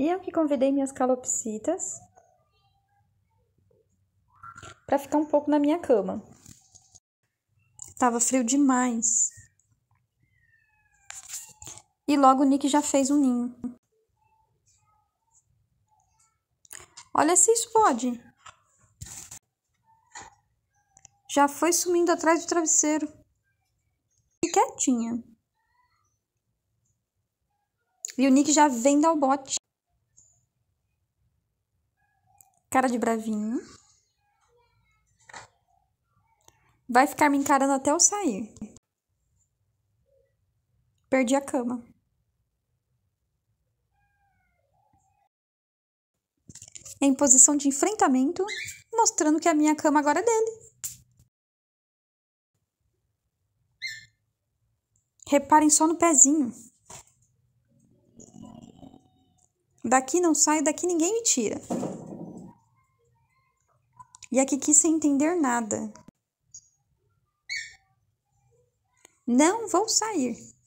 E eu que convidei minhas calopsitas para ficar um pouco na minha cama. Tava frio demais. E logo o Nick já fez um ninho. Olha se explode. Já foi sumindo atrás do travesseiro. E quietinha. E o Nick já vem dar o bote. cara de bravinho. Vai ficar me encarando até eu sair. Perdi a cama. Em posição de enfrentamento, mostrando que a minha cama agora é dele. Reparem só no pezinho. Daqui não saio, daqui ninguém me tira. E a Kiki sem entender nada. Não vou sair.